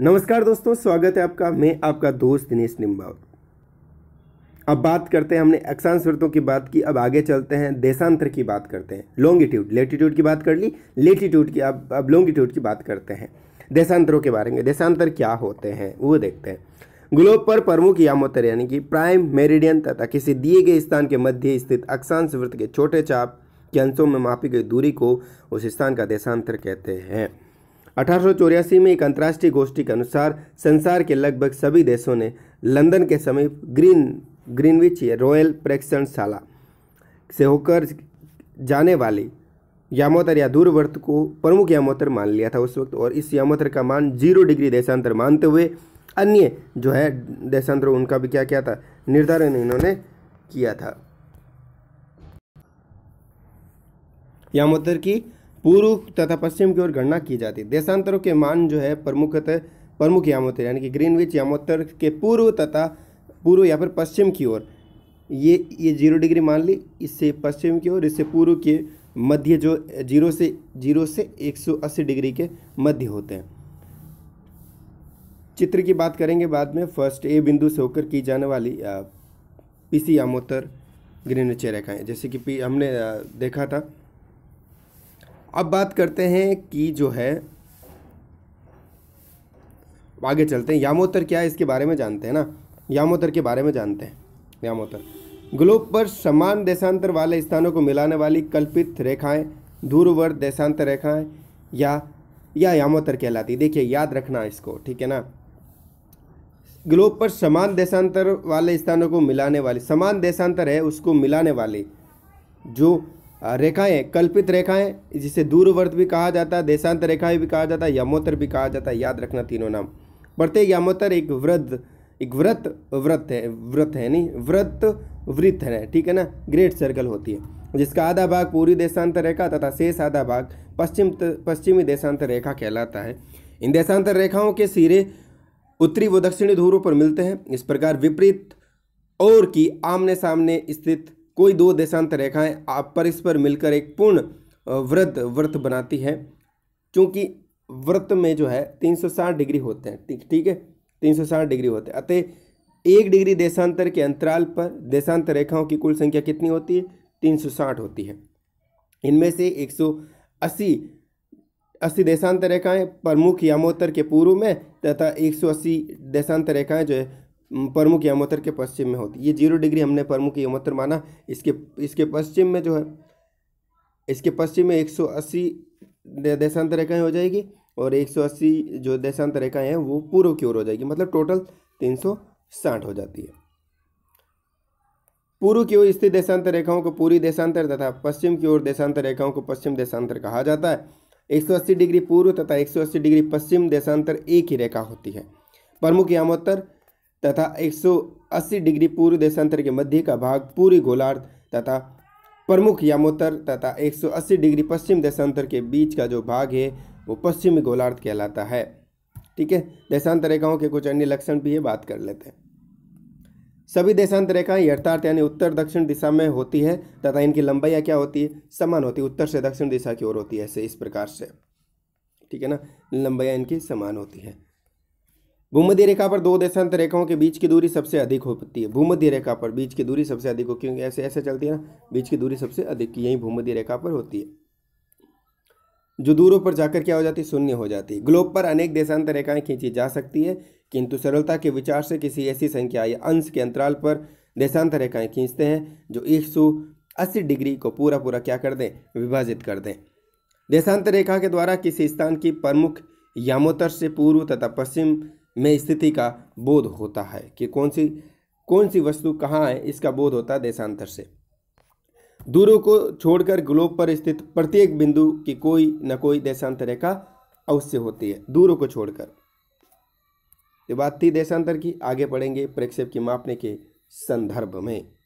नमस्कार दोस्तों स्वागत है आपका मैं आपका दोस्त दिनेश निम्बाव अब बात करते हैं हमने अक्षांश वृत्तों की बात की अब आगे चलते हैं देशांतर की बात करते हैं लॉन्गिट्यूड लेटीट्यूड की बात कर ली लेटीट्यूड की अब अब लॉन्गिट्यूड की बात करते हैं देशांतरों के बारे में देशांतर क्या होते हैं वो देखते हैं ग्लोब पर प्रमुख यामोतर यानी कि प्राइम मेरिडियन तथा किसी दिए गए स्थान के मध्य स्थित अक्षांश वृत्त के छोटे चाप के अंशों में मापी गई दूरी को उस स्थान का देशांतर कहते हैं अठारह में एक अंतर्राष्ट्रीय गोष्ठी के अनुसार संसार के लगभग सभी देशों ने लंदन के समीप ग्रीन ग्रीनविच रॉयल प्रेक्षणशाला से होकर जाने वाली यामोतर या दूरवर्त को प्रमुख यामोतर मान लिया था उस वक्त और इस यामोतर का मान जीरो डिग्री देशांतर मानते हुए अन्य जो है देशांतर उनका भी क्या क्या था निर्धारण इन्होंने किया था यामोतर की पूर्व तथा पश्चिम की ओर गणना की जाती है देशांतरों के मान जो है प्रमुखतः प्रमुख यामोत्तर यानी कि ग्रीनविच यामोत्तर के पूर्व तथा पूर्व या फिर पश्चिम की ओर ये ये जीरो डिग्री मान ली इससे पश्चिम की ओर इससे पूर्व के मध्य जो जीरो से जीरो से 180 डिग्री के मध्य होते हैं चित्र की बात करेंगे बाद में फर्स्ट ए बिंदु से होकर की जाने वाली पीसी यामोत्तर ग्रीन रेखाएँ जैसे कि हमने देखा था अब बात करते हैं कि जो है आगे चलते हैं यामोतर क्या है इसके बारे में जानते हैं ना यामोतर के बारे में जानते हैं यामोतर ग्लोब पर समान देशांतर वाले स्थानों को मिलाने वाली कल्पित रेखाएं दूरवर्त देशांतर रेखाएं या या यामोतर कहलाती देखिए याद रखना इसको ठीक है ना ग्लोब पर समान देशांतर वाले स्थानों को मिलाने वाली समान देशांतर है उसको मिलाने वाली जो रेखाएं कल्पित रेखाएं जिसे दूरवर्त भी कहा जाता है देशांतर रेखाएं भी कहा जाता है यमोत्तर भी कहा जाता है याद रखना तीनों नाम प्रत्येक यमोत्तर एक वृद्ध एक व्रत व्रत है व्रत है नहीं व्रत वृत्त है ठीक है ना ग्रेट सर्कल होती है जिसका आधा भाग पूरी देशांतर रेखा तथा शेष आधा भाग पश्चिम पश्चिमी देशांतर रेखा कहलाता है इन देशांतर रेखाओं के सिरे उत्तरी व दक्षिणी ध्रुवों पर मिलते हैं इस प्रकार विपरीत और की आमने सामने स्थित कोई दो देशांतर रेखाएं आप परस्पर मिलकर एक पूर्ण वृद्ध व्रत बनाती है क्योंकि व्रत में जो है 360 डिग्री होते हैं ठीक है 360 डिग्री होते हैं अतः एक डिग्री देशांतर के अंतराल पर देशांतर रेखाओं की कुल संख्या कितनी होती है 360 होती है इनमें से 180 अस्सी देशांतर रेखाएं प्रमुख यामोत्तर के पूर्व में तथा 180 देशांतर रेखाएं जो है प्रमुख यमोत्तर के पश्चिम में होती है ये जीरो डिग्री हमने प्रमुख यमोत्तर माना इसके इसके पश्चिम में जो है इसके पश्चिम में 180 देशांतर रेखाएँ हो जाएगी और 180 जो देशांतर रेखाएँ हैं वो पूर्व की ओर हो जाएगी मतलब टोटल 360 हो जाती है पूर्व की ओर स्थित देशांतर रेखाओं को पूरी देशांतर तथा पश्चिम की ओर देशांतर रेखाओं को पश्चिम देशांतर कहा जाता है 180 डिग्री पूर्व तथा 180 डिग्री पश्चिम देशांतर एक ही रेखा होती है प्रमुख यामोत्तर तथा 180 डिग्री पूर्व देशांतर के मध्य का भाग पूरी गोलार्ध तथा प्रमुख यामोत्तर तथा 180 डिग्री पश्चिम देशांतर के बीच का जो भाग है वो पश्चिमी गोलार्ध कहलाता है ठीक है देशांतर रेखाओं के कुछ अन्य लक्षण भी ये बात कर लेते हैं सभी देशांतर रेखाएं यथार्थ यानी उत्तर दक्षिण दिशा में होती है तथा इनकी लंबाइयाँ क्या होती है समान होती है उत्तर से दक्षिण दिशा की ओर होती है ऐसे इस प्रकार से ठीक है ना लंबाइयाँ इनकी समान होती है भूमध्य रेखा पर दो देशांतर रेखाओं के बीच की दूरी सबसे अधिक होती है भूमध्य रेखा पर बीच की दूरी सबसे अधिक हो क्योंकि ऐसे ऐसे चलती है ना बीच की दूरी सबसे अधिक की यही भूमध्य रेखा पर होती है जो दूरों पर जाकर क्या हो जाती है शून्य हो जाती है ग्लोब पर अनेक देशांतर रेखाएं खींची जा सकती है किंतु सरलता के विचार से किसी ऐसी संख्या या अंश के अंतराल पर देशांतर रेखाएं खींचते हैं जो एक डिग्री को पूरा पूरा क्या कर दें विभाजित कर दें देशांतर रेखा के द्वारा किसी स्थान की प्रमुख यामोतर से पूर्व तथा पश्चिम में स्थिति का बोध होता है कि कौन सी कौन सी वस्तु कहाँ है इसका बोध होता है देशांतर से दूरों को छोड़कर ग्लोब पर स्थित प्रत्येक बिंदु की कोई न कोई देशांतर का अवश्य होती है दूरों को छोड़कर ये बात थी देशांतर की आगे पढ़ेंगे प्रक्षेप की मापने के संदर्भ में